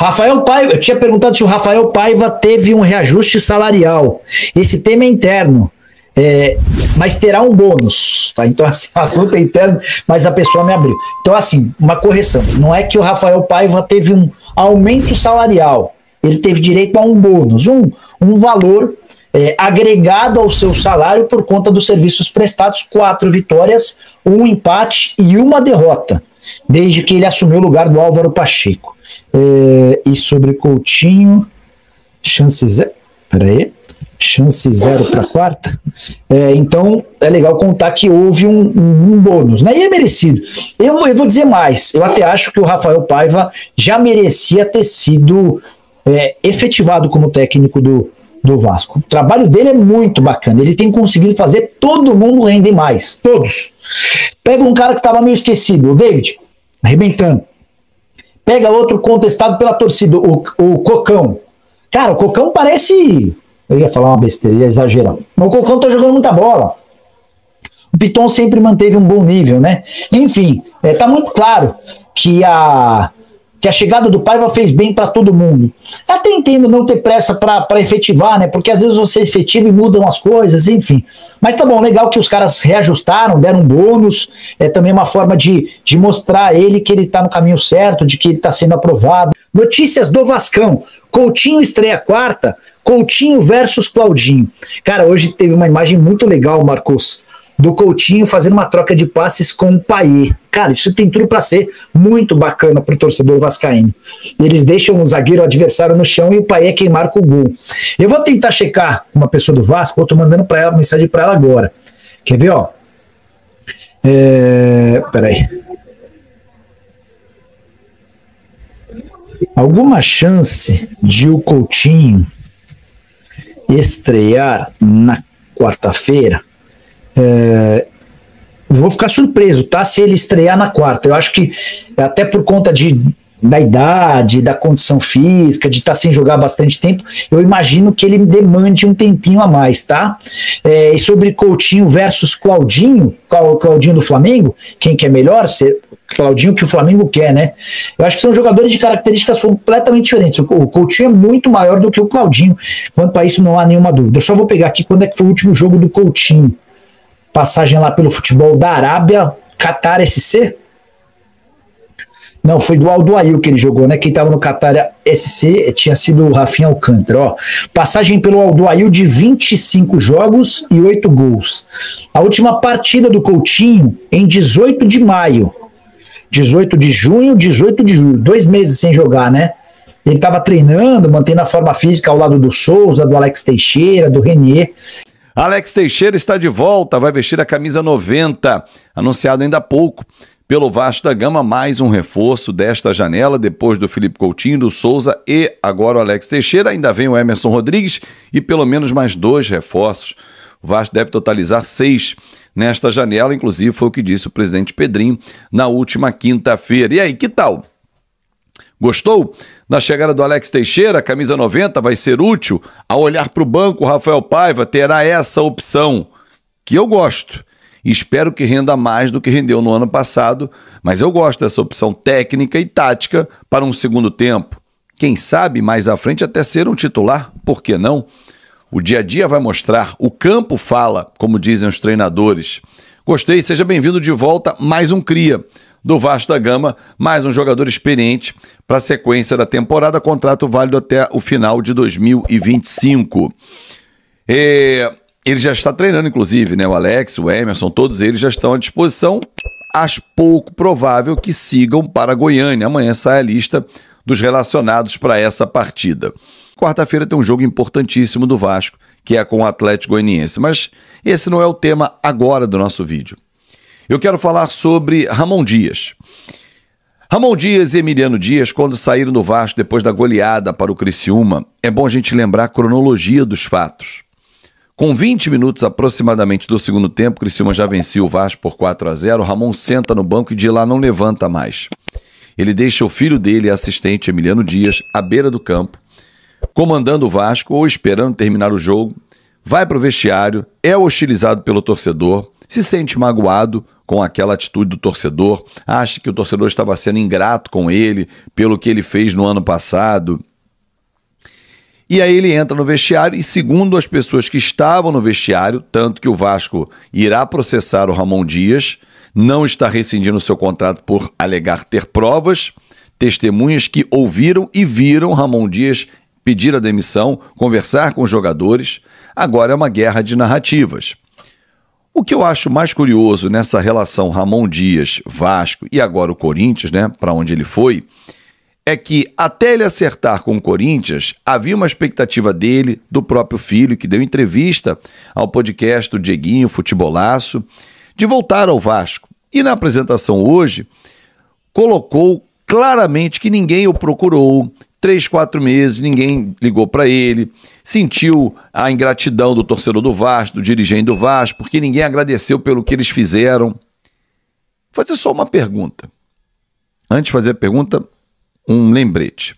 Rafael Paiva, eu tinha perguntado se o Rafael Paiva teve um reajuste salarial. Esse tema é interno. É, mas terá um bônus, tá? Então, assim, assunto é interno, mas a pessoa me abriu. Então, assim, uma correção. Não é que o Rafael Paiva teve um aumento salarial. Ele teve direito a um bônus, um, um valor é, agregado ao seu salário por conta dos serviços prestados, quatro vitórias, um empate e uma derrota, desde que ele assumiu o lugar do Álvaro Pacheco. É, e sobre Coutinho, chance zero. Peraí. Chance zero para quarta. É, então é legal contar que houve um, um, um bônus, né? E é merecido. Eu, eu, vou dizer mais. Eu até acho que o Rafael Paiva já merecia ter sido é, efetivado como técnico do, do Vasco. O trabalho dele é muito bacana. Ele tem conseguido fazer todo mundo render mais. Todos. Pega um cara que estava meio esquecido, o David, arrebentando pega outro contestado pela torcida, o, o Cocão. Cara, o Cocão parece. Eu ia falar uma besteira, ia exagerar. Mas o Cocão tá jogando muita bola. O Piton sempre manteve um bom nível, né? Enfim, é, tá muito claro que a, que a chegada do Paiva fez bem para todo mundo. Até entendo não ter pressa para efetivar, né? Porque às vezes você efetiva e mudam as coisas, enfim. Mas tá bom, legal que os caras reajustaram, deram bônus. É também uma forma de, de mostrar a ele que ele está no caminho certo, de que ele está sendo aprovado. Notícias do Vascão. Coutinho estreia quarta, Coutinho versus Claudinho. Cara, hoje teve uma imagem muito legal, Marcos do Coutinho fazendo uma troca de passes com o Paier. Cara, isso tem tudo para ser muito bacana para o torcedor vascaíno. Eles deixam o zagueiro adversário no chão e o é quem marca o gol. Eu vou tentar checar com uma pessoa do Vasco, eu tô mandando para ela mensagem para ela agora. Quer ver, ó? É... Peraí. Alguma chance de o Coutinho estrear na quarta-feira? É, vou ficar surpreso, tá? Se ele estrear na quarta. Eu acho que até por conta de, da idade, da condição física, de estar tá sem jogar bastante tempo, eu imagino que ele demande um tempinho a mais, tá? É, e sobre Coutinho versus Claudinho, Claudinho do Flamengo, quem que é melhor? Claudinho que o Flamengo quer, né? Eu acho que são jogadores de características completamente diferentes. O Coutinho é muito maior do que o Claudinho. Quanto a isso, não há nenhuma dúvida. Eu só vou pegar aqui quando é que foi o último jogo do Coutinho passagem lá pelo futebol da Arábia, Qatar SC. Não, foi do Aldoail que ele jogou, né? Quem estava no Qatar SC tinha sido o Rafinha Alcântara. Ó. Passagem pelo Aldoail de 25 jogos e 8 gols. A última partida do Coutinho em 18 de maio. 18 de junho, 18 de julho. Dois meses sem jogar, né? Ele estava treinando, mantendo a forma física ao lado do Souza, do Alex Teixeira, do Renier. Alex Teixeira está de volta, vai vestir a camisa 90, anunciado ainda há pouco. Pelo Vasco da Gama, mais um reforço desta janela, depois do Felipe Coutinho, do Souza e agora o Alex Teixeira. Ainda vem o Emerson Rodrigues e pelo menos mais dois reforços. O Vasco deve totalizar seis nesta janela, inclusive foi o que disse o presidente Pedrinho na última quinta-feira. E aí, que tal? Gostou? Na chegada do Alex Teixeira, camisa 90 vai ser útil. Ao olhar para o banco, Rafael Paiva terá essa opção, que eu gosto. Espero que renda mais do que rendeu no ano passado, mas eu gosto dessa opção técnica e tática para um segundo tempo. Quem sabe mais à frente até ser um titular, por que não? O dia a dia vai mostrar, o campo fala, como dizem os treinadores. Gostei, seja bem-vindo de volta, mais um Cria do Vasco da Gama, mais um jogador experiente para a sequência da temporada, contrato válido até o final de 2025. ele já está treinando, inclusive, né? O Alex, o Emerson, todos eles já estão à disposição. Acho pouco provável que sigam para Goiânia. Amanhã sai a lista dos relacionados para essa partida. Quarta-feira tem um jogo importantíssimo do Vasco, que é com o Atlético Goianiense. Mas esse não é o tema agora do nosso vídeo. Eu quero falar sobre Ramon Dias. Ramon Dias e Emiliano Dias, quando saíram do Vasco depois da goleada para o Criciúma, é bom a gente lembrar a cronologia dos fatos. Com 20 minutos aproximadamente do segundo tempo, Criciúma já vencia o Vasco por 4 a 0. Ramon senta no banco e de lá não levanta mais. Ele deixa o filho dele, assistente Emiliano Dias, à beira do campo, comandando o Vasco ou esperando terminar o jogo. Vai para o vestiário, é hostilizado pelo torcedor, se sente magoado, com aquela atitude do torcedor, acha que o torcedor estava sendo ingrato com ele pelo que ele fez no ano passado. E aí ele entra no vestiário e, segundo as pessoas que estavam no vestiário, tanto que o Vasco irá processar o Ramon Dias, não está rescindindo o seu contrato por alegar ter provas, testemunhas que ouviram e viram Ramon Dias pedir a demissão, conversar com os jogadores. Agora é uma guerra de narrativas. O que eu acho mais curioso nessa relação Ramon Dias, Vasco e agora o Corinthians, né, para onde ele foi, é que até ele acertar com o Corinthians, havia uma expectativa dele, do próprio filho, que deu entrevista ao podcast do Dieguinho Futebolaço, de voltar ao Vasco. E na apresentação hoje, colocou claramente que ninguém o procurou, três, quatro meses, ninguém ligou para ele, sentiu a ingratidão do torcedor do Vasco, do dirigente do Vasco, porque ninguém agradeceu pelo que eles fizeram. Vou fazer só uma pergunta. Antes de fazer a pergunta, um lembrete.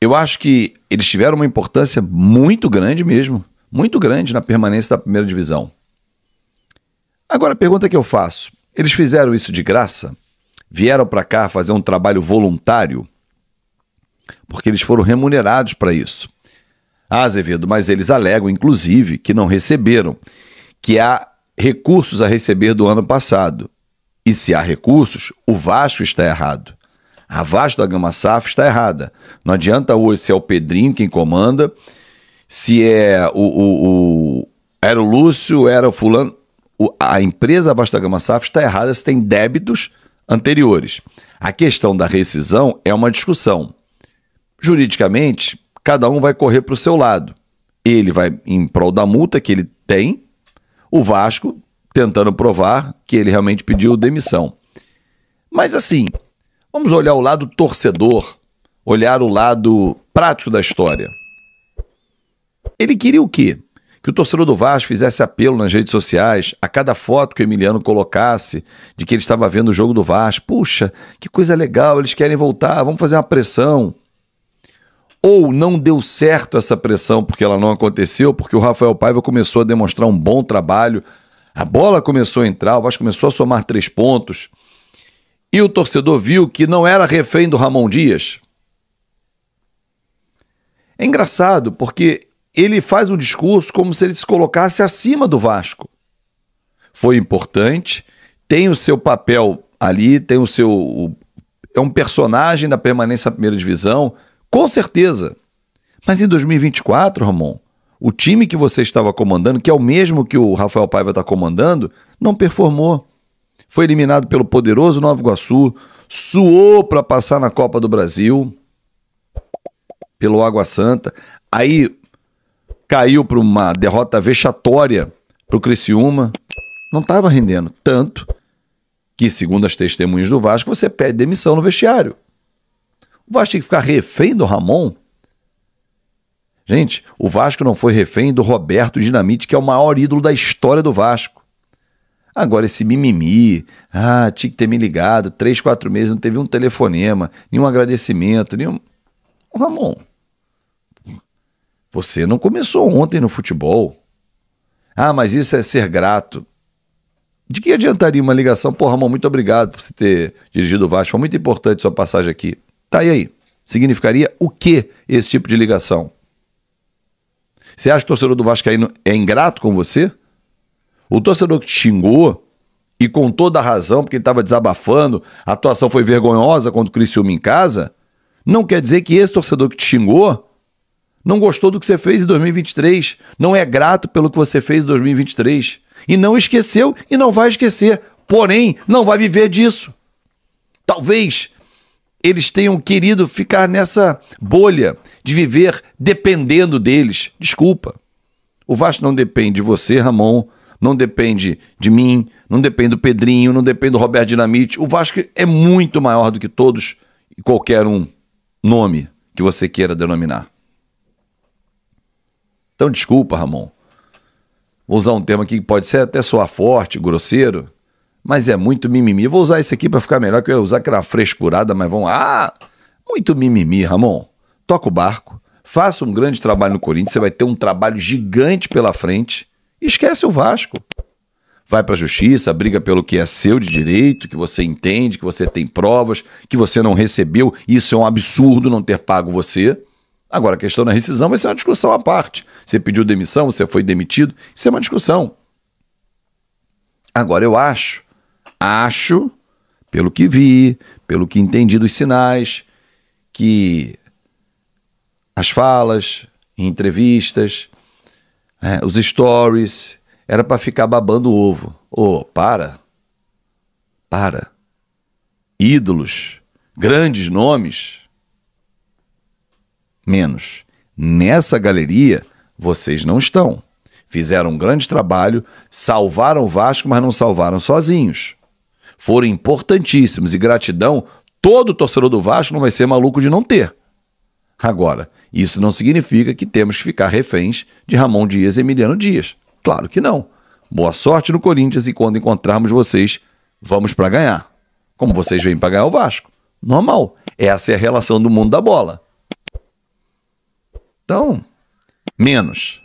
Eu acho que eles tiveram uma importância muito grande mesmo, muito grande na permanência da primeira divisão. Agora a pergunta que eu faço: eles fizeram isso de graça? Vieram para cá fazer um trabalho voluntário? porque eles foram remunerados para isso. Ah, Azevedo, mas eles alegam, inclusive, que não receberam, que há recursos a receber do ano passado. E se há recursos, o Vasco está errado. A Vasco da Gama Saf está errada. Não adianta hoje se é o Pedrinho quem comanda, se é o, o, o era o Lúcio, era o fulano. O, a empresa Vasco da Gama Saf está errada se tem débitos anteriores. A questão da rescisão é uma discussão juridicamente, cada um vai correr para o seu lado. Ele vai em prol da multa que ele tem, o Vasco tentando provar que ele realmente pediu demissão. Mas assim, vamos olhar o lado torcedor, olhar o lado prático da história. Ele queria o quê? Que o torcedor do Vasco fizesse apelo nas redes sociais, a cada foto que o Emiliano colocasse, de que ele estava vendo o jogo do Vasco. Puxa, que coisa legal, eles querem voltar, vamos fazer uma pressão ou não deu certo essa pressão porque ela não aconteceu, porque o Rafael Paiva começou a demonstrar um bom trabalho, a bola começou a entrar, o Vasco começou a somar três pontos, e o torcedor viu que não era refém do Ramon Dias. É engraçado, porque ele faz um discurso como se ele se colocasse acima do Vasco. Foi importante, tem o seu papel ali, tem o seu. É um personagem da permanência na primeira divisão com certeza. Mas em 2024, Ramon, o time que você estava comandando, que é o mesmo que o Rafael Paiva está comandando, não performou. Foi eliminado pelo poderoso Nova Iguaçu, suou para passar na Copa do Brasil, pelo Água Santa, aí caiu para uma derrota vexatória para o Criciúma, não estava rendendo. Tanto que, segundo as testemunhas do Vasco, você pede demissão no vestiário. O Vasco tem que ficar refém do Ramon? Gente, o Vasco não foi refém do Roberto Dinamite, que é o maior ídolo da história do Vasco. Agora, esse mimimi, ah, tinha que ter me ligado, três, quatro meses, não teve um telefonema, nenhum agradecimento, nenhum. Ramon, você não começou ontem no futebol. Ah, mas isso é ser grato. De que adiantaria uma ligação? Pô, Ramon, muito obrigado por você ter dirigido o Vasco. Foi muito importante sua passagem aqui. Tá e aí? Significaria o que esse tipo de ligação? Você acha que o torcedor do Vascaíno é ingrato com você? O torcedor que te xingou, e com toda a razão, porque ele estava desabafando, a atuação foi vergonhosa quando o Criciúma em casa, não quer dizer que esse torcedor que te xingou não gostou do que você fez em 2023, não é grato pelo que você fez em 2023 e não esqueceu e não vai esquecer, porém não vai viver disso. Talvez eles tenham querido ficar nessa bolha de viver dependendo deles. Desculpa. O Vasco não depende de você, Ramon, não depende de mim, não depende do Pedrinho, não depende do Roberto Dinamite. O Vasco é muito maior do que todos e qualquer um nome que você queira denominar. Então, desculpa, Ramon. Vou usar um termo aqui que pode ser até soar forte, grosseiro, mas é muito mimimi. vou usar esse aqui para ficar melhor, que eu ia usar aquela frescurada, mas vão. Ah! Muito mimimi, Ramon. Toca o barco, faça um grande trabalho no Corinthians, você vai ter um trabalho gigante pela frente. Esquece o Vasco. Vai para a justiça, briga pelo que é seu de direito, que você entende, que você tem provas, que você não recebeu. Isso é um absurdo não ter pago você. Agora, a questão da rescisão vai ser uma discussão à parte. Você pediu demissão, você foi demitido, isso é uma discussão. Agora, eu acho Acho, pelo que vi, pelo que entendi dos sinais, que as falas, entrevistas, é, os stories, era para ficar babando o ovo. Ô, oh, para. Para. Ídolos, grandes nomes. Menos. Nessa galeria, vocês não estão. Fizeram um grande trabalho, salvaram o Vasco, mas não salvaram sozinhos foram importantíssimos e gratidão, todo torcedor do Vasco não vai ser maluco de não ter. Agora, isso não significa que temos que ficar reféns de Ramon Dias e Emiliano Dias. Claro que não. Boa sorte no Corinthians e quando encontrarmos vocês, vamos para ganhar. Como vocês vêm para ganhar o Vasco. Normal. Essa é a relação do mundo da bola. Então, menos.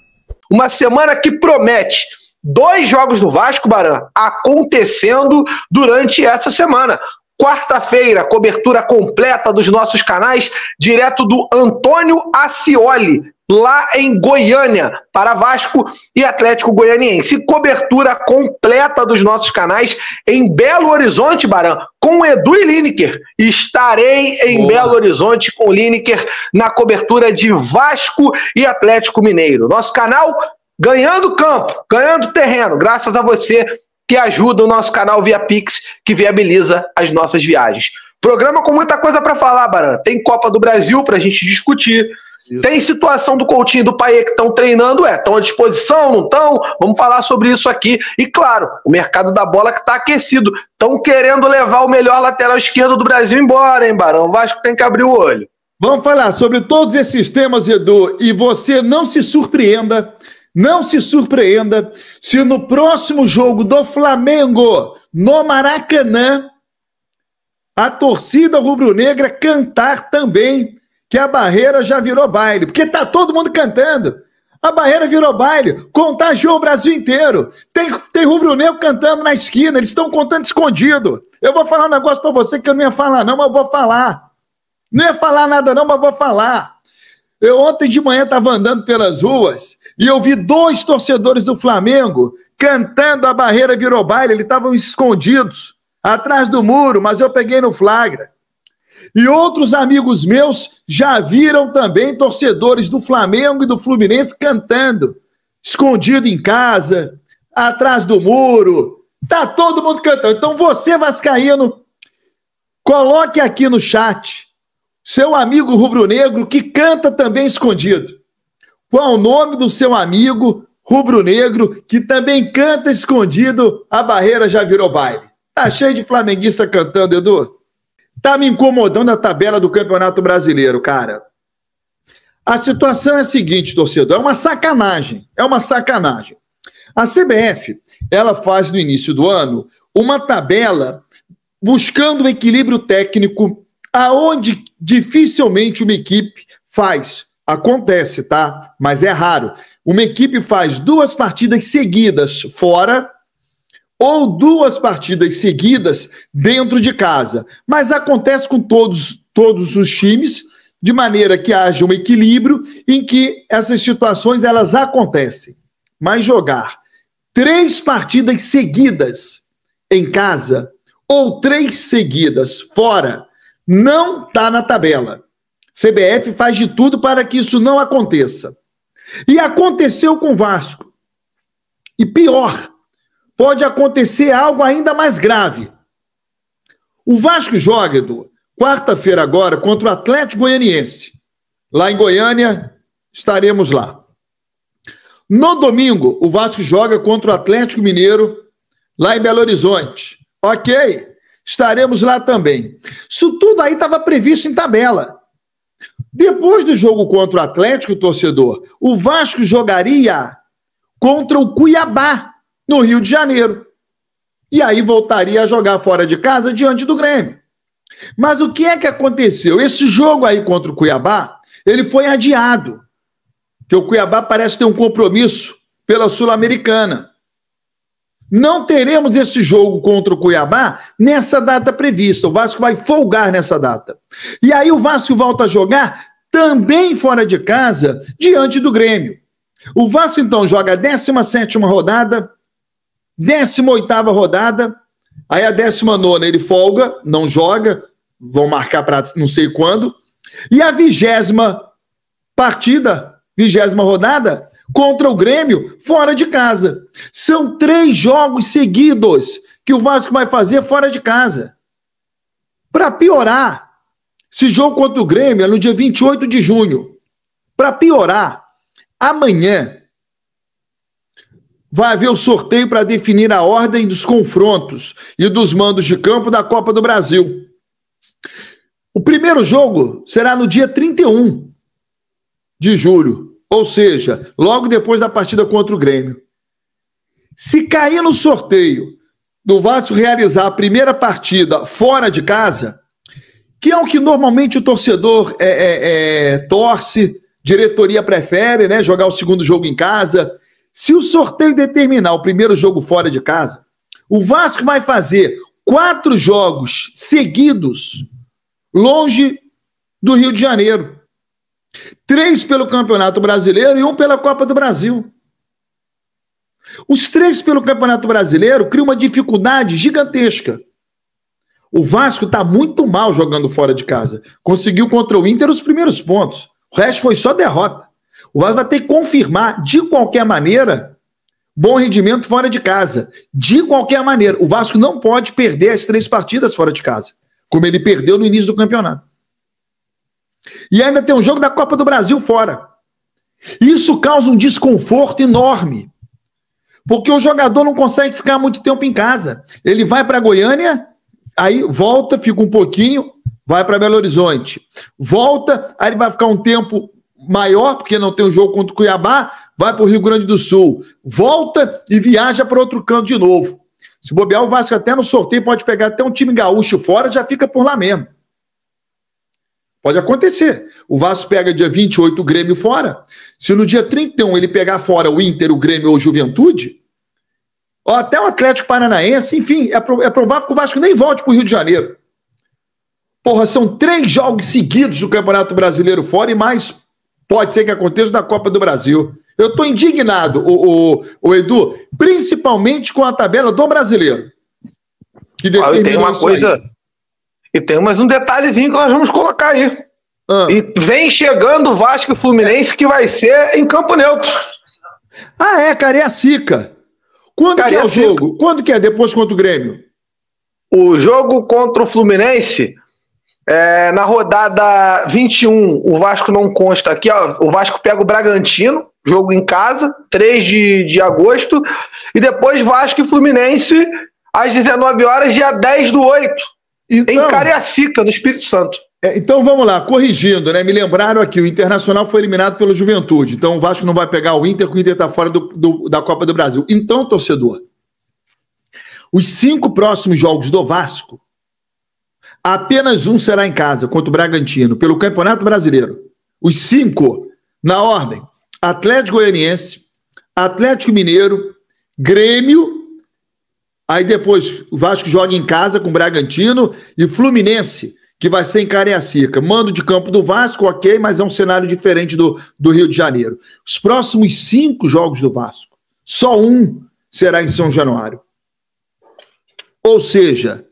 Uma semana que promete. Dois jogos do Vasco, Baran, acontecendo durante essa semana. Quarta-feira, cobertura completa dos nossos canais, direto do Antônio Acioli, lá em Goiânia, para Vasco e Atlético Goianiense. Cobertura completa dos nossos canais em Belo Horizonte, Baran, com Edu e Lineker. Estarei em Boa. Belo Horizonte com Lineker na cobertura de Vasco e Atlético Mineiro. Nosso canal ganhando campo, ganhando terreno, graças a você que ajuda o nosso canal via Pix, que viabiliza as nossas viagens. Programa com muita coisa para falar, Baran. Tem Copa do Brasil para a gente discutir. Isso. Tem situação do Coutinho e do Paê que estão treinando, é, estão à disposição, não estão? Vamos falar sobre isso aqui. E claro, o mercado da bola que está aquecido. Estão querendo levar o melhor lateral esquerdo do Brasil embora, hein, Barão? O Vasco tem que abrir o olho. Vamos falar sobre todos esses temas, Edu, e você não se surpreenda não se surpreenda se no próximo jogo do Flamengo, no Maracanã, a torcida rubro-negra cantar também que a barreira já virou baile, porque tá todo mundo cantando. A barreira virou baile, contagiou o Brasil inteiro. Tem, tem rubro-negro cantando na esquina, eles estão contando escondido. Eu vou falar um negócio para você que eu não ia falar não, mas eu vou falar. Não ia falar nada não, mas eu vou falar. Eu ontem de manhã estava andando pelas ruas e eu vi dois torcedores do Flamengo cantando a barreira virou baile. Eles estavam escondidos atrás do muro, mas eu peguei no flagra. E outros amigos meus já viram também torcedores do Flamengo e do Fluminense cantando, escondido em casa, atrás do muro. Tá todo mundo cantando. Então você vascaíno, coloque aqui no chat seu amigo rubro-negro que canta também escondido. Qual o nome do seu amigo rubro-negro que também canta escondido? A barreira já virou baile. Tá cheio de flamenguista cantando, Edu. Tá me incomodando a tabela do Campeonato Brasileiro, cara. A situação é a seguinte, torcedor, é uma sacanagem, é uma sacanagem. A CBF, ela faz no início do ano uma tabela buscando o equilíbrio técnico aonde dificilmente uma equipe faz. Acontece, tá? Mas é raro. Uma equipe faz duas partidas seguidas fora ou duas partidas seguidas dentro de casa. Mas acontece com todos, todos os times, de maneira que haja um equilíbrio em que essas situações elas acontecem. Mas jogar três partidas seguidas em casa ou três seguidas fora não está na tabela. CBF faz de tudo para que isso não aconteça. E aconteceu com o Vasco. E pior, pode acontecer algo ainda mais grave. O Vasco joga, Edu, quarta-feira agora, contra o Atlético Goianiense. Lá em Goiânia, estaremos lá. No domingo, o Vasco joga contra o Atlético Mineiro, lá em Belo Horizonte. Ok, Estaremos lá também. Isso tudo aí estava previsto em tabela. Depois do jogo contra o Atlético, torcedor, o Vasco jogaria contra o Cuiabá, no Rio de Janeiro. E aí voltaria a jogar fora de casa diante do Grêmio. Mas o que é que aconteceu? Esse jogo aí contra o Cuiabá, ele foi adiado. Que o Cuiabá parece ter um compromisso pela Sul-Americana. Não teremos esse jogo contra o Cuiabá nessa data prevista. O Vasco vai folgar nessa data. E aí o Vasco volta a jogar também fora de casa, diante do Grêmio. O Vasco então joga a 17 rodada, 18 rodada, aí a 19 ele folga, não joga, vão marcar para não sei quando. E a vigésima partida, vigésima rodada, contra o Grêmio fora de casa. São três jogos seguidos que o Vasco vai fazer fora de casa. Para piorar, esse jogo contra o Grêmio é no dia 28 de junho. Para piorar, amanhã vai haver o sorteio para definir a ordem dos confrontos e dos mandos de campo da Copa do Brasil. O primeiro jogo será no dia 31 de julho. Ou seja, logo depois da partida contra o Grêmio. Se cair no sorteio do Vasco realizar a primeira partida fora de casa, que é o que normalmente o torcedor é, é, é, torce, diretoria prefere, né? Jogar o segundo jogo em casa. Se o sorteio determinar o primeiro jogo fora de casa, o Vasco vai fazer quatro jogos seguidos longe do Rio de Janeiro três pelo Campeonato Brasileiro e um pela Copa do Brasil. Os três pelo Campeonato Brasileiro criam uma dificuldade gigantesca. O Vasco está muito mal jogando fora de casa. Conseguiu contra o Inter os primeiros pontos. O resto foi só derrota. O Vasco vai ter que confirmar, de qualquer maneira, bom rendimento fora de casa. De qualquer maneira. O Vasco não pode perder as três partidas fora de casa, como ele perdeu no início do campeonato. E ainda tem um jogo da Copa do Brasil fora. Isso causa um desconforto enorme. Porque o jogador não consegue ficar muito tempo em casa. Ele vai para Goiânia, aí volta, fica um pouquinho, vai para Belo Horizonte. Volta, aí ele vai ficar um tempo maior, porque não tem um jogo contra o Cuiabá, vai para o Rio Grande do Sul. Volta e viaja para outro canto de novo. Se bobear, o Vasco até no sorteio pode pegar até um time gaúcho fora, já fica por lá mesmo. Pode acontecer. O Vasco pega dia 28 o Grêmio fora. Se no dia 31 ele pegar fora o Inter, o Grêmio ou o Juventude, ou até o Atlético Paranaense, enfim, é, é provável que o Vasco nem volte para o Rio de Janeiro. Porra, são três jogos seguidos do Campeonato Brasileiro fora e mais pode ser que aconteça da Copa do Brasil. Eu estou indignado, o, o, o, Edu, principalmente com a tabela do brasileiro. Que ah, uma coisa. Aí. E tem mais um detalhezinho que nós vamos colocar aí. Ah. E vem chegando o Vasco e Fluminense, que vai ser em Campo Neutro. Ah, é, Cariacica. Quando que é o jogo? Quando que é? Depois contra o Grêmio? O jogo contra o Fluminense, é, na rodada 21, o Vasco não consta aqui, ó, o Vasco pega o Bragantino, jogo em casa, 3 de, de agosto, e depois Vasco e Fluminense às 19 horas, dia 10 do 8. Então, em Cariacica, no Espírito Santo. É, então vamos lá, corrigindo, né? Me lembraram aqui, o Internacional foi eliminado pela Juventude. Então o Vasco não vai pegar o Inter, porque o Inter está fora do, do, da Copa do Brasil. Então, torcedor, os cinco próximos jogos do Vasco, apenas um será em casa, contra o Bragantino, pelo Campeonato Brasileiro. Os cinco, na ordem: Atlético Goianiense, Atlético Mineiro, Grêmio Aí depois o Vasco joga em casa com o Bragantino e Fluminense, que vai ser em Cariacica. Mando de campo do Vasco, ok, mas é um cenário diferente do, do Rio de Janeiro. Os próximos cinco jogos do Vasco, só um será em São Januário. Ou seja,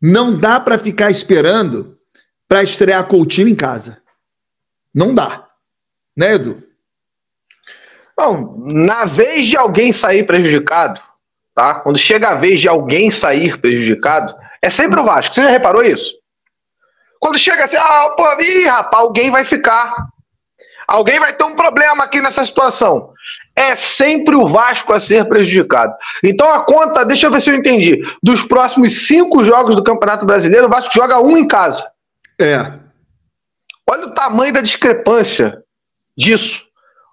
não dá para ficar esperando para estrear time em casa. Não dá. Né, Edu? Bom, na vez de alguém sair prejudicado, tá? Quando chega a vez de alguém sair prejudicado, é sempre o Vasco. Você já reparou isso? Quando chega assim, ah, pô, ih, rapaz, alguém vai ficar. Alguém vai ter um problema aqui nessa situação. É sempre o Vasco a ser prejudicado. Então a conta, deixa eu ver se eu entendi. Dos próximos cinco jogos do Campeonato Brasileiro, o Vasco joga um em casa. É. Olha o tamanho da discrepância disso.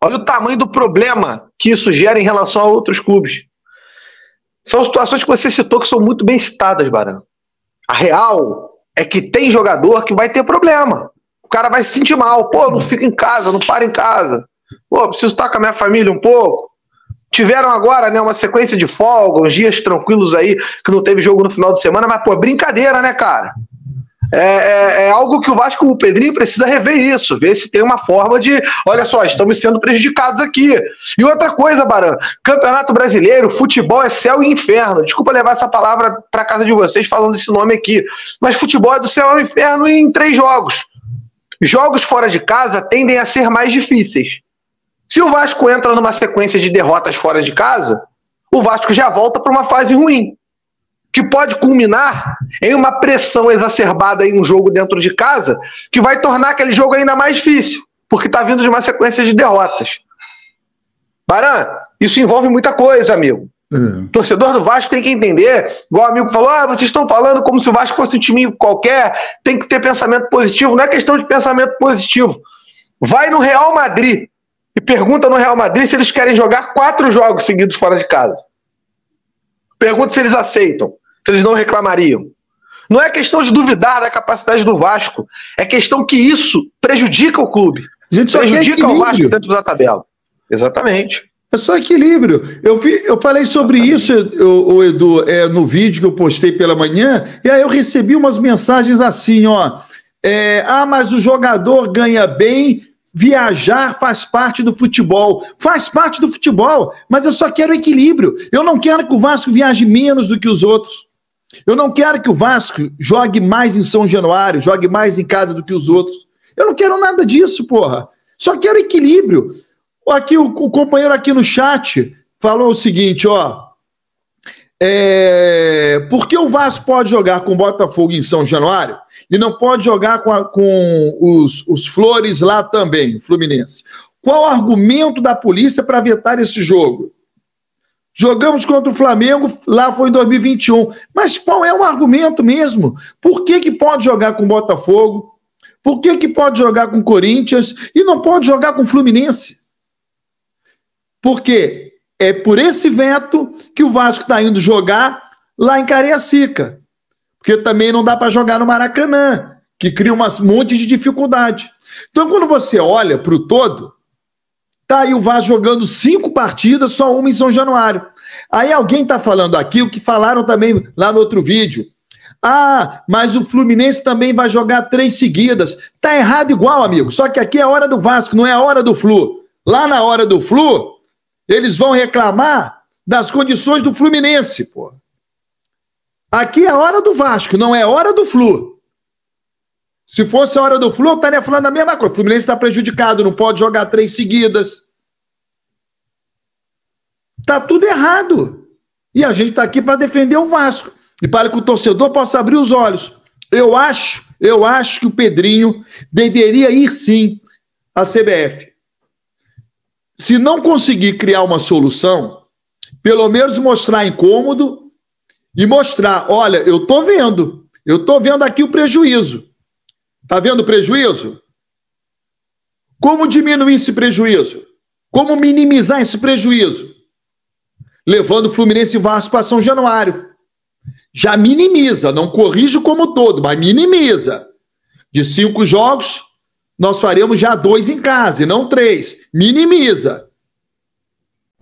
Olha o tamanho do problema que isso gera em relação a outros clubes. São situações que você citou que são muito bem citadas, Barão. A real é que tem jogador que vai ter problema. O cara vai se sentir mal. Pô, não fica em casa, não para em casa. Pô, preciso estar com a minha família um pouco. Tiveram agora, né, uma sequência de folga, uns dias tranquilos aí, que não teve jogo no final de semana, mas, pô, brincadeira, né, cara? é, é, é, algo que o Vasco, o Pedrinho, precisa rever isso, ver se tem uma forma de, olha só, estamos sendo prejudicados aqui. E outra coisa, Baran, Campeonato Brasileiro, futebol é céu e inferno. Desculpa levar essa palavra para casa de vocês falando esse nome aqui, mas futebol é do céu ao inferno em três jogos. Jogos fora de casa tendem a ser mais difíceis. Se o Vasco entra numa sequência de derrotas fora de casa, o Vasco já volta para uma fase ruim que pode culminar em uma pressão exacerbada em um jogo dentro de casa, que vai tornar aquele jogo ainda mais difícil, porque está vindo de uma sequência de derrotas. Baran, isso envolve muita coisa, amigo. Uhum. Torcedor do Vasco tem que entender, igual o amigo falou: ah, vocês estão falando como se o Vasco fosse um time qualquer, tem que ter pensamento positivo. Não é questão de pensamento positivo. Vai no Real Madrid e pergunta no Real Madrid se eles querem jogar quatro jogos seguidos fora de casa. Pergunta se eles aceitam se eles não reclamariam. Não é questão de duvidar da capacidade do Vasco, é questão que isso prejudica o clube. A gente é prejudica o Vasco dentro da tabela. Exatamente. É só equilíbrio. Eu, vi, eu falei sobre isso, o Edu, é, no vídeo que eu postei pela manhã, e aí eu recebi umas mensagens assim, ó. É, ah, mas o jogador ganha bem, viajar faz parte do futebol. Faz parte do futebol, mas eu só quero equilíbrio. Eu não quero que o Vasco viaje menos do que os outros. Eu não quero que o Vasco jogue mais em São Januário, jogue mais em casa do que os outros. Eu não quero nada disso, porra. Só quero equilíbrio. Aqui o, o companheiro aqui no chat falou o seguinte, ó. É, por que o Vasco pode jogar com o Botafogo em São Januário e não pode jogar com, a, com os, os Flores lá também, Fluminense? Qual o argumento da polícia para vetar esse jogo? Jogamos contra o Flamengo, lá foi em 2021. Mas qual é o argumento mesmo? Por que, que pode jogar com o Botafogo? Por que, que pode jogar com o Corinthians e não pode jogar com o Fluminense? Porque é por esse veto que o Vasco está indo jogar lá em Cariacica. Porque também não dá para jogar no Maracanã, que cria um monte de dificuldade. Então, quando você olha para o todo, Tá aí o Vasco jogando cinco partidas, só uma em São Januário. Aí alguém tá falando aqui o que falaram também lá no outro vídeo. Ah, mas o Fluminense também vai jogar três seguidas. Tá errado igual, amigo. Só que aqui é a hora do Vasco, não é a hora do Flu. Lá na hora do Flu, eles vão reclamar das condições do Fluminense, pô. Aqui é a hora do Vasco, não é a hora do Flu. Se fosse a hora do Flu, eu estaria falando a mesma coisa. O Fluminense está prejudicado, não pode jogar três seguidas. Tá tudo errado. E a gente está aqui para defender o Vasco. E para que o torcedor possa abrir os olhos. Eu acho, eu acho que o Pedrinho deveria ir sim à CBF. Se não conseguir criar uma solução, pelo menos mostrar incômodo e mostrar, olha, eu tô vendo, eu tô vendo aqui o prejuízo. Está vendo o prejuízo? Como diminuir esse prejuízo? Como minimizar esse prejuízo? Levando o Fluminense e Vasco para São Januário. Já minimiza, não corrige como todo, mas minimiza. De cinco jogos, nós faremos já dois em casa e não três. Minimiza.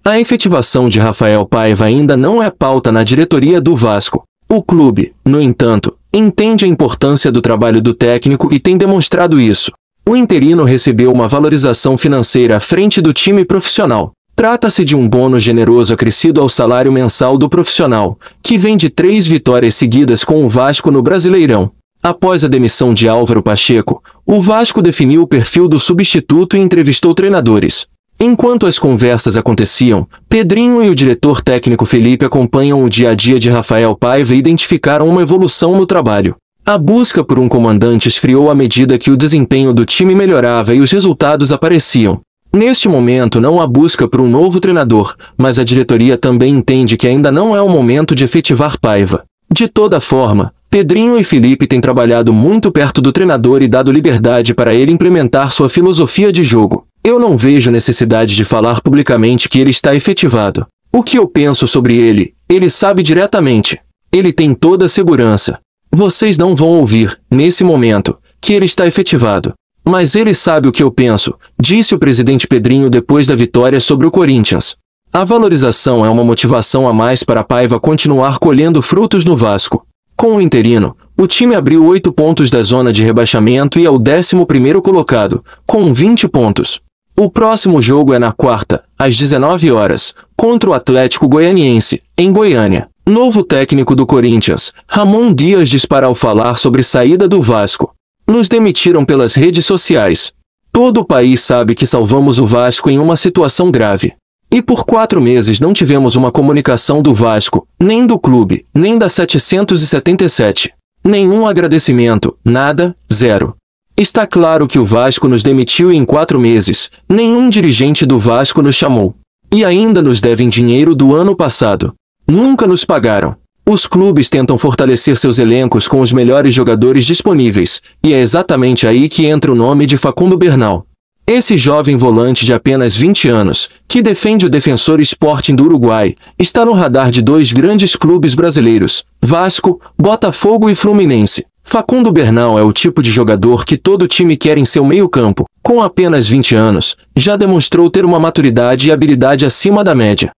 A efetivação de Rafael Paiva ainda não é pauta na diretoria do Vasco. O clube, no entanto, entende a importância do trabalho do técnico e tem demonstrado isso. O interino recebeu uma valorização financeira à frente do time profissional. Trata-se de um bônus generoso acrescido ao salário mensal do profissional, que vem de três vitórias seguidas com o Vasco no Brasileirão. Após a demissão de Álvaro Pacheco, o Vasco definiu o perfil do substituto e entrevistou treinadores. Enquanto as conversas aconteciam, Pedrinho e o diretor técnico Felipe acompanham o dia a dia de Rafael Paiva e identificaram uma evolução no trabalho. A busca por um comandante esfriou à medida que o desempenho do time melhorava e os resultados apareciam. Neste momento não há busca por um novo treinador, mas a diretoria também entende que ainda não é o momento de efetivar Paiva. De toda forma, Pedrinho e Felipe têm trabalhado muito perto do treinador e dado liberdade para ele implementar sua filosofia de jogo. Eu não vejo necessidade de falar publicamente que ele está efetivado. O que eu penso sobre ele, ele sabe diretamente. Ele tem toda a segurança. Vocês não vão ouvir, nesse momento, que ele está efetivado. Mas ele sabe o que eu penso, disse o presidente Pedrinho depois da vitória sobre o Corinthians. A valorização é uma motivação a mais para a Paiva continuar colhendo frutos no Vasco. Com o interino, o time abriu 8 pontos da zona de rebaixamento e é o 11 primeiro colocado, com 20 pontos. O próximo jogo é na quarta, às 19 horas, contra o Atlético Goianiense, em Goiânia. Novo técnico do Corinthians, Ramon Dias dispara ao falar sobre saída do Vasco. Nos demitiram pelas redes sociais. Todo o país sabe que salvamos o Vasco em uma situação grave. E por quatro meses não tivemos uma comunicação do Vasco, nem do clube, nem da 777. Nenhum agradecimento, nada, zero. Está claro que o Vasco nos demitiu em quatro meses, nenhum dirigente do Vasco nos chamou. E ainda nos devem dinheiro do ano passado. Nunca nos pagaram. Os clubes tentam fortalecer seus elencos com os melhores jogadores disponíveis, e é exatamente aí que entra o nome de Facundo Bernal. Esse jovem volante de apenas 20 anos, que defende o Defensor Sporting do Uruguai, está no radar de dois grandes clubes brasileiros, Vasco, Botafogo e Fluminense. Facundo Bernal é o tipo de jogador que todo time quer em seu meio-campo. Com apenas 20 anos, já demonstrou ter uma maturidade e habilidade acima da média.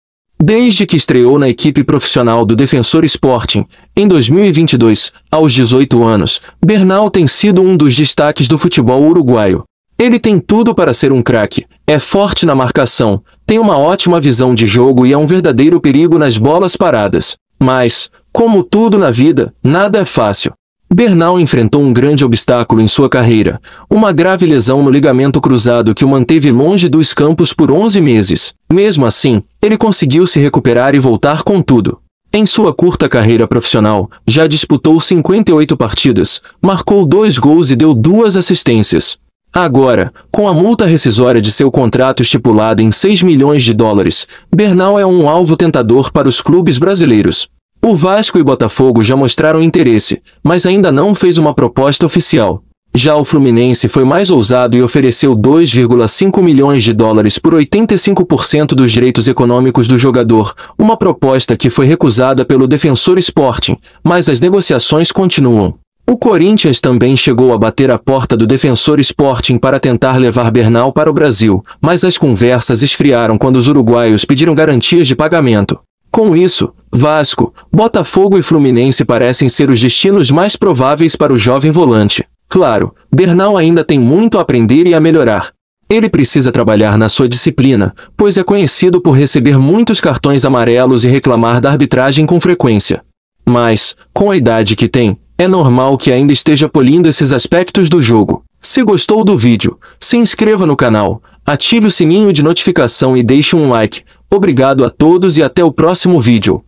Desde que estreou na equipe profissional do Defensor Sporting, em 2022, aos 18 anos, Bernal tem sido um dos destaques do futebol uruguaio. Ele tem tudo para ser um craque, é forte na marcação, tem uma ótima visão de jogo e é um verdadeiro perigo nas bolas paradas. Mas, como tudo na vida, nada é fácil. Bernal enfrentou um grande obstáculo em sua carreira, uma grave lesão no ligamento cruzado que o manteve longe dos campos por 11 meses. Mesmo assim, ele conseguiu se recuperar e voltar com tudo. Em sua curta carreira profissional, já disputou 58 partidas, marcou dois gols e deu duas assistências. Agora, com a multa rescisória de seu contrato estipulada em 6 milhões de dólares, Bernal é um alvo tentador para os clubes brasileiros. O Vasco e Botafogo já mostraram interesse, mas ainda não fez uma proposta oficial. Já o Fluminense foi mais ousado e ofereceu 2,5 milhões de dólares por 85% dos direitos econômicos do jogador, uma proposta que foi recusada pelo Defensor Sporting, mas as negociações continuam. O Corinthians também chegou a bater a porta do Defensor Sporting para tentar levar Bernal para o Brasil, mas as conversas esfriaram quando os uruguaios pediram garantias de pagamento. Com isso, Vasco, Botafogo e Fluminense parecem ser os destinos mais prováveis para o jovem volante. Claro, Bernal ainda tem muito a aprender e a melhorar. Ele precisa trabalhar na sua disciplina, pois é conhecido por receber muitos cartões amarelos e reclamar da arbitragem com frequência. Mas, com a idade que tem, é normal que ainda esteja polindo esses aspectos do jogo. Se gostou do vídeo, se inscreva no canal, ative o sininho de notificação e deixe um like, Obrigado a todos e até o próximo vídeo.